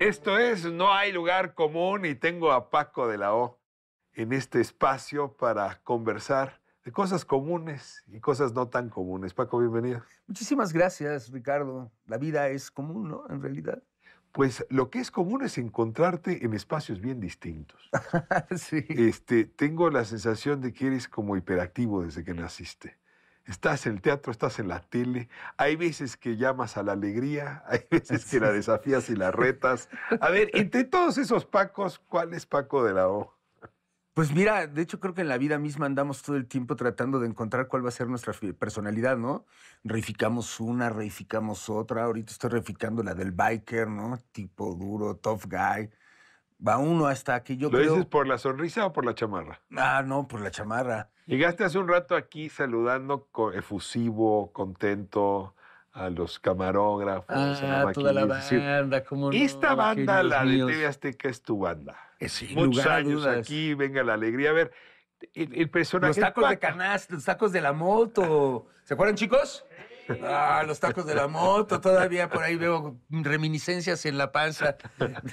Esto es No hay lugar común y tengo a Paco de la O en este espacio para conversar de cosas comunes y cosas no tan comunes. Paco, bienvenido. Muchísimas gracias, Ricardo. La vida es común, ¿no? En realidad. Pues lo que es común es encontrarte en espacios bien distintos. sí. Este, tengo la sensación de que eres como hiperactivo desde que naciste. Estás en el teatro, estás en la tele. Hay veces que llamas a la alegría, hay veces que la desafías y la retas. A ver, entre todos esos Pacos, ¿cuál es Paco de la O? Pues mira, de hecho creo que en la vida misma andamos todo el tiempo tratando de encontrar cuál va a ser nuestra personalidad, ¿no? Reificamos una, reificamos otra. Ahorita estoy reificando la del biker, ¿no? Tipo duro, tough guy. Va uno hasta aquí, yo ¿Lo dices por la sonrisa o por la chamarra? Ah, no, por la chamarra. Llegaste hace un rato aquí saludando efusivo, contento a los camarógrafos. Ah, a toda la banda, como Esta banda, la de TV Azteca, es tu banda. Es eh, sin Muchos años aquí, venga la alegría. A ver, el, el personaje... Los tacos de canasta, los tacos de la moto. ¿Se acuerdan, chicos? Ah, los tacos de la moto, todavía por ahí veo reminiscencias en la panza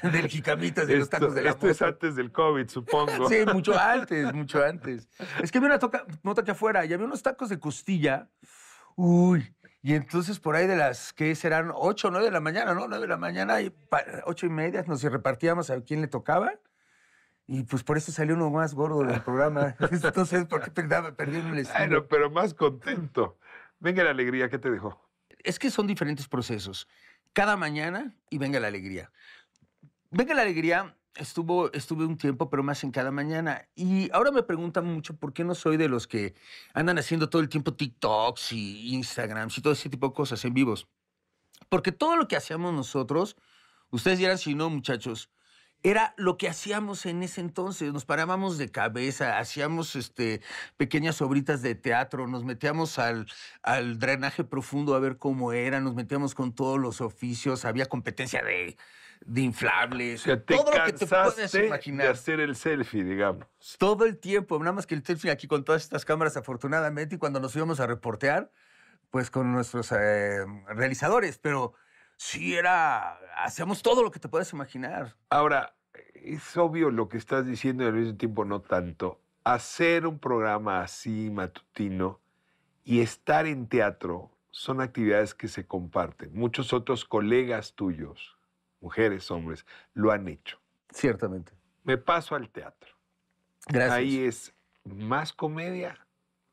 del jicamitas de los tacos de la moto. Esto es antes del COVID, supongo. Sí, mucho antes, mucho antes. Es que había una toca, nota que afuera y había unos tacos de costilla. Uy, y entonces por ahí de las que serán Ocho o 9 de la mañana, ¿no? Nueve de la mañana, y 8 y media nos repartíamos a quién le tocaba. Y pues por eso salió uno más gordo del programa. Entonces, ¿por qué perdí, un estilo? Bueno, pero más contento. Venga la alegría, ¿qué te dejó? Es que son diferentes procesos. Cada mañana y venga la alegría. Venga la alegría estuvo, estuve un tiempo, pero más en cada mañana. Y ahora me preguntan mucho por qué no soy de los que andan haciendo todo el tiempo TikToks y Instagrams y todo ese tipo de cosas en vivos. Porque todo lo que hacíamos nosotros, ustedes dirán si no, muchachos, era lo que hacíamos en ese entonces. Nos parábamos de cabeza, hacíamos este, pequeñas obritas de teatro, nos metíamos al, drenaje profundo a ver cómo era, nos metíamos con todos los oficios, había competencia de, inflables, todo lo que te puedes imaginar. De hacer el selfie, digamos. Todo el tiempo, nada más que el selfie aquí con todas estas cámaras, afortunadamente, y cuando nos íbamos a reportear, pues con nuestros eh, realizadores, pero sí era, Hacemos todo lo que te puedes imaginar. Ahora, es obvio lo que estás diciendo y al mismo tiempo no tanto. Hacer un programa así matutino y estar en teatro son actividades que se comparten. Muchos otros colegas tuyos, mujeres, hombres, lo han hecho. Ciertamente. Me paso al teatro. Gracias. Ahí es más comedia.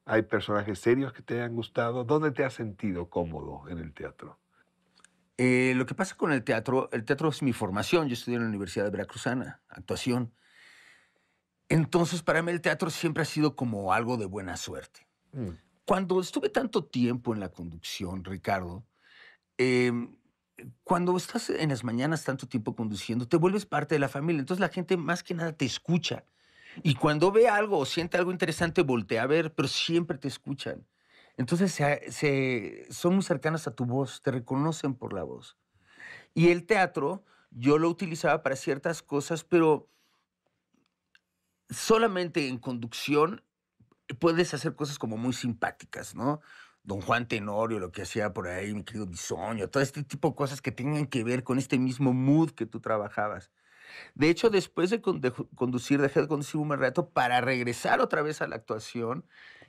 Hay personajes serios que te han gustado. ¿Dónde te has sentido cómodo en el teatro? Eh, lo que pasa con el teatro, el teatro es mi formación, yo estudié en la Universidad de Veracruzana, actuación. Entonces, para mí el teatro siempre ha sido como algo de buena suerte. Mm. Cuando estuve tanto tiempo en la conducción, Ricardo, em, cuando estás en las mañanas tanto tiempo conduciendo, te vuelves parte de la familia. Entonces la gente más que nada te escucha. Y cuando ve algo o siente algo interesante, voltea a ver, pero siempre te escuchan. Entonces se, son muy cercanas a tu voz, te reconocen por la voz. Y el teatro yo lo utilizaba para ciertas cosas, pero solamente en conducción eh, puedes hacer cosas como muy simpáticas, ¿no? Don Juan Tenorio, lo que hacía por ahí, mi querido Bisoño, todo este tipo de cosas que tengan que ver con este mismo mood que tú trabajabas. De hecho, después de, conducir, dejé de conducir un buen rato para regresar otra vez a la actuación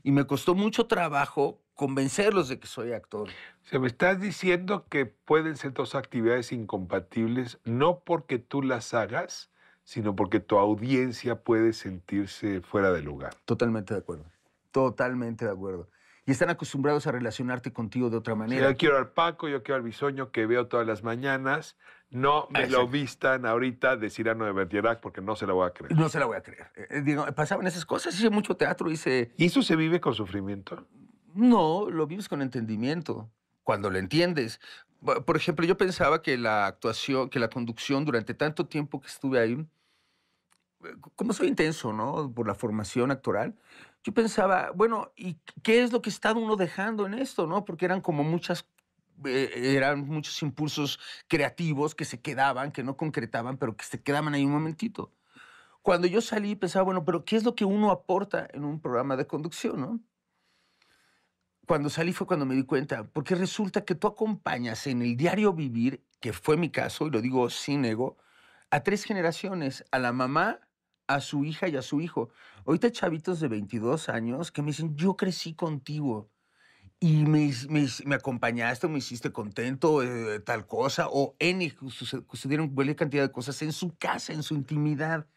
y me costó mucho trabajo convencerlos de que soy actor. Se me estás diciendo que pueden ser dos actividades incompatibles, no porque tú las hagas, sino porque tu audiencia puede sentirse fuera de lugar. Totalmente de acuerdo. Totalmente de acuerdo y están acostumbrados a relacionarte contigo de otra manera. yo quiero al Paco, yo quiero al bisoño que veo todas las mañanas. No me lo vistan ahorita de Cirano de Bergerac porque no se la voy a creer. No se la voy a creer. Eh, eh, pasaban esas cosas, hice mucho teatro, hice... ¿Y eso se vive con sufrimiento? No, lo vives con entendimiento, cuando lo entiendes. Por ejemplo, yo pensaba que la actuación, que la conducción durante tanto tiempo que estuve ahí, como soy intenso, ¿no? Por la formación actoral, yo pensaba, bueno, ¿y qué es lo que está uno dejando en esto, no? Porque eran como muchas eh, eran muchos impulsos creativos que se quedaban, que no concretaban, pero que se quedaban ahí un momentito. Cuando yo salí pensaba, bueno, pero ¿qué es lo que uno aporta en un programa de conducción, no? Cuando salí fue cuando me di cuenta, porque resulta que tú acompañas en el diario vivir, que fue mi caso, y lo digo sin ego, a tres generaciones, a la mamá, a su hija y a su hijo. Ahorita chavitos de 22 años que me dicen, yo crecí contigo y me, me, acompañaste, me hiciste contento, eh, tal cosa, o N, sucedieron buena cantidad de cosas en su casa, en su intimidad.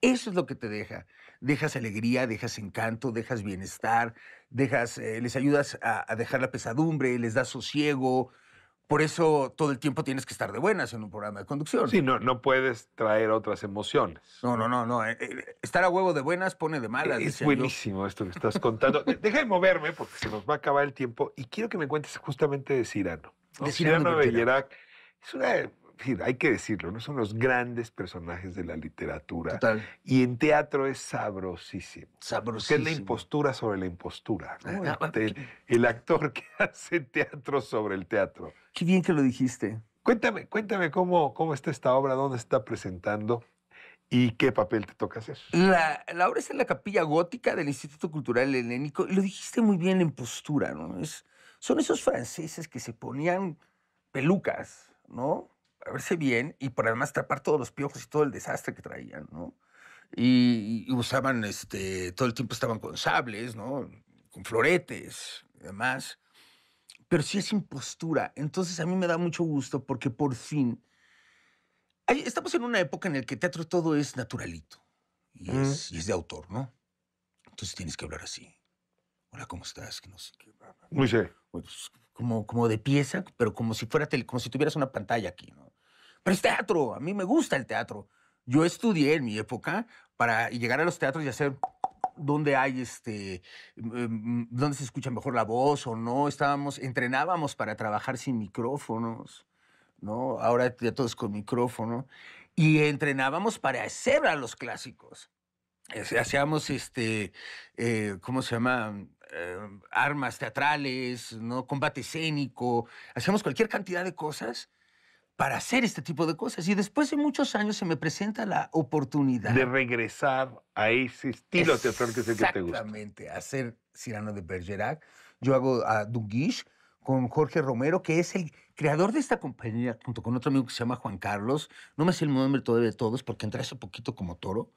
Eso es lo que te deja. Dejas alegría, dejas encanto, dejas bienestar, dejas, eh, les ayudas a, a, dejar la pesadumbre, les das sosiego, por eso todo el tiempo tienes que estar de buenas en un programa de conducción. Sí, no, no puedes traer otras emociones. No, no, no, no. Eh, eh, estar a huevo de buenas pone de malas. Es buenísimo esto que estás contando. Deja de moverme porque se nos va a acabar el tiempo y quiero que me cuentes justamente de Cirano. Oh, de Cirano, Cirano Bellerac. Es una hay que decirlo, no son los grandes personajes de la literatura. Y en teatro es sabrosísimo. Sabrosísimo. Que es la impostura sobre la impostura. Ah, ah, este, el, actor que hace teatro sobre el teatro. Qué bien que lo dijiste. Cuéntame, cuéntame cómo, cómo está esta obra, dónde está presentando. ¿Y qué papel te toca hacer? La, obra está en la capilla gótica del Instituto Cultural Helénico y lo dijiste muy bien en postura, ¿no? Es, son esos franceses que se ponían pelucas, ¿no? a verse bien y por además trapar todos los piojos y todo el desastre que traían, ¿no? Y, usaban, este, todo el tiempo estaban con sables, ¿no? Con floretes y demás. Pero sí es impostura. Entonces a mí me da mucho gusto porque por fin... estamos en una época en la que teatro todo es naturalito y, es, de autor, ¿no? Entonces tienes que hablar así. Hola, ¿cómo estás? Que no sé qué. Muy sé. Pues, como, como de pieza, pero como si fuera como si tuvieras una pantalla aquí, ¿no? Pero es teatro, a mí me gusta el teatro. Yo estudié en mi época para llegar a los teatros y hacer dónde hay este, em, em, donde se escucha mejor la voz o no. Estábamos, entrenábamos para trabajar sin micrófonos, ¿no? Ahora ya todos con micrófono. Y entrenábamos para hacer a los clásicos. Hacíamos, este, eh, ¿cómo se llama? Em, armas teatrales, ¿no? Combate escénico. Hacíamos cualquier cantidad de cosas para hacer este tipo de cosas. Y después de muchos años se me presenta la oportunidad. De regresar a ese estilo teatral que es que te gusta. Exactamente, hacer cirano de Bergerac. Yo hago a Duguish con Jorge Romero, que es el creador de esta compañía, junto con otro amigo que se llama Juan Carlos. No me sé el nombre todavía de todos, porque entré hace poquito como toro.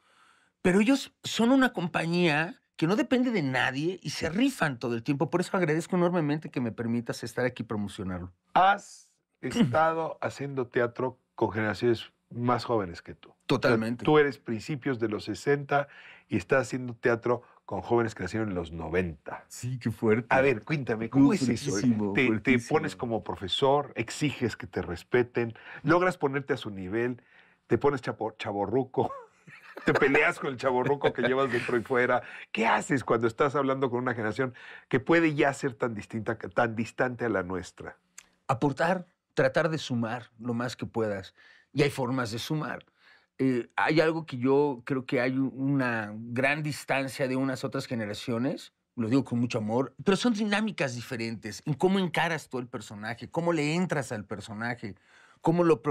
Pero ellos son una compañía que no depende de nadie y se rifan todo el tiempo. Por eso agradezco enormemente que me permitas estar aquí promocionarlo. Haz He estado haciendo teatro con generaciones más jóvenes que tú. Totalmente. tú eres principios de los 60 y estás haciendo teatro con jóvenes que nacieron en los 90. Sí, qué fuerte. A ver, cuéntame, ¿cómo es eso? Te, pones como profesor, exiges que te respeten, logras ponerte a su nivel, te pones chaborruco, te peleas con el chaborruco que llevas dentro y fuera. ¿Qué haces cuando estás hablando con una generación que puede ya ser tan distinta, tan distante a la nuestra? Aportar, tratar de sumar lo más que puedas. Y hay formas de sumar. Eh, hay algo que yo creo que hay una gran distancia de unas otras generaciones, lo digo con mucho amor, pero son dinámicas diferentes en cómo encaras tú el personaje, cómo le entras al personaje, cómo lo,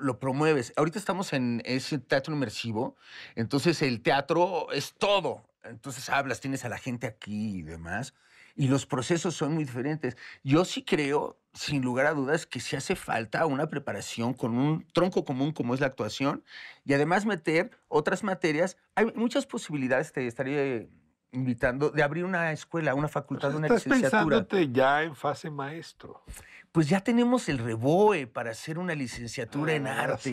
lo promueves. Ahorita estamos en ese teatro inmersivo, entonces el teatro es todo. Entonces hablas, tienes a la gente aquí y demás y los procesos son muy diferentes. Yo sí creo, sin lugar a dudas, que si hace falta una preparación con un tronco común como es la actuación y además meter otras materias. Hay muchas posibilidades, te estaría invitando, de abrir una escuela, una facultad, pues una licenciatura. ya en fase maestro. Pues ya tenemos el reboe para hacer una licenciatura en ah, arte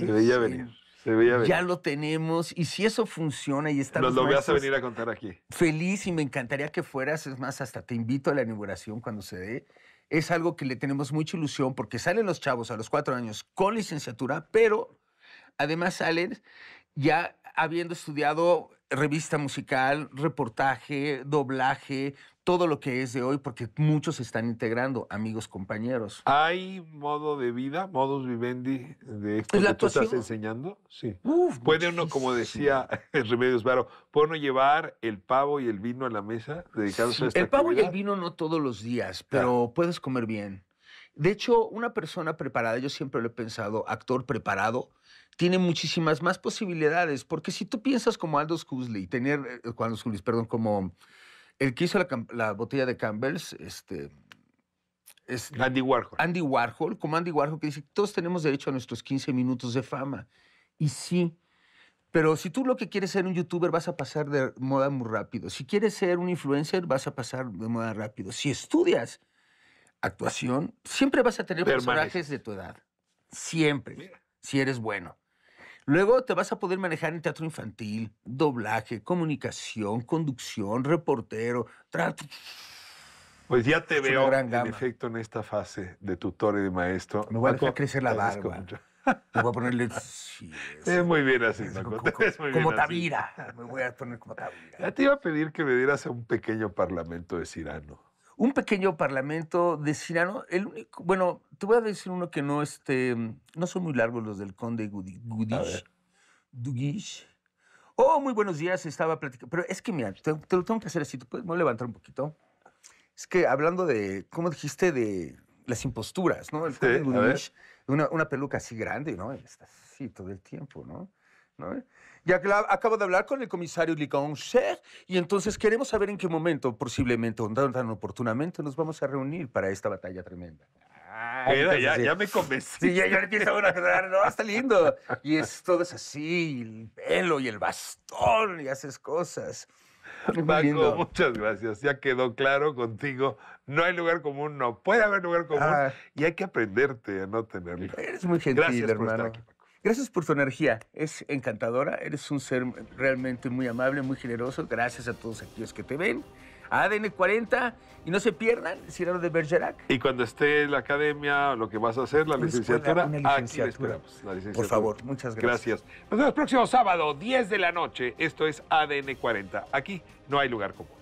ya lo tenemos. Y si eso funciona y está Nos lo voy a venir a contar aquí. Feliz y me encantaría que fueras. Es más, hasta te invito a la inauguración cuando se dé. Es algo que le tenemos mucha ilusión porque salen los chavos a los cuatro años con licenciatura, pero además salen ya habiendo estudiado revista musical, reportaje, doblaje, todo lo que es de hoy, porque muchos se están integrando, amigos, compañeros. ¿Hay modo de vida, modos vivendi de esto que tú estás enseñando? Sí. ¿Puede uno, como decía Remedios Varo, ¿puede uno llevar el pavo y el vino a la mesa, dedicados a El pavo y el vino no todos los días, pero puedes comer bien. De hecho, una persona preparada, yo siempre lo he pensado, actor preparado, tiene muchísimas más posibilidades, porque si tú piensas como Aldous Huxley, tener, cuando eh, eh, perdón, como el que hizo la, botella de Campbell's, este, es Andy Warhol. Andy Warhol, como Andy Warhol, que dice, todos tenemos derecho a nuestros 15 minutos de fama. Y sí, pero si tú lo que quieres ser un youtuber, vas a pasar de moda muy rápido. Si quieres ser un influencer, vas a pasar de moda rápido. Si estudias actuación, siempre vas a tener personajes de tu edad. Siempre. Si eres bueno. Luego te vas a poder manejar en teatro infantil, doblaje, comunicación, conducción, reportero. Pues ya te veo, en efecto, en esta fase de tutor y de maestro. Me voy a crecer la barba. Me voy a ponerle... es, muy bien así, Como, Tavira. Me voy a poner como Tavira. Ya te iba a pedir que me dieras a un pequeño parlamento de Cirano un pequeño parlamento de Sirano, El único, bueno, te voy a decir uno que no, este, no son muy largos los del conde Gudish. Dugish. Oh, muy buenos días, estaba platicando. Pero es que, mira, te, lo tengo que hacer así, ¿tú puedes me levantar un poquito. Es que hablando de, ¿cómo dijiste? De las imposturas, ¿no? El conde Gudish, una, una, peluca así grande, ¿no? Está así todo el tiempo, ¿no? ¿No? Ya acabo de hablar con el comisario Ligoncher y entonces queremos saber en qué momento, posiblemente o tan, oportunamente, nos vamos a reunir para esta batalla tremenda. Ah, ya, me convencí. Sí, ya, ya empieza a no, está lindo. Y es, todo es así, el pelo y el bastón y haces cosas. Paco, muchas gracias. Ya quedó claro contigo. No hay lugar común, no puede haber lugar común ah. y hay que aprenderte a no tenerlo. Eres muy gentil, hermano. Gracias por tu energía, es encantadora, eres un ser realmente muy amable, muy generoso. Gracias a todos aquellos que te ven. ADN 40 y no se pierdan lo de Bergerac. Y cuando esté en la academia, lo que vas a hacer, la licenciatura, aquí la esperamos. Por favor, muchas gracias. Gracias. Nos vemos el próximo sábado, 10 de la noche. Esto es ADN 40. Aquí no hay lugar común.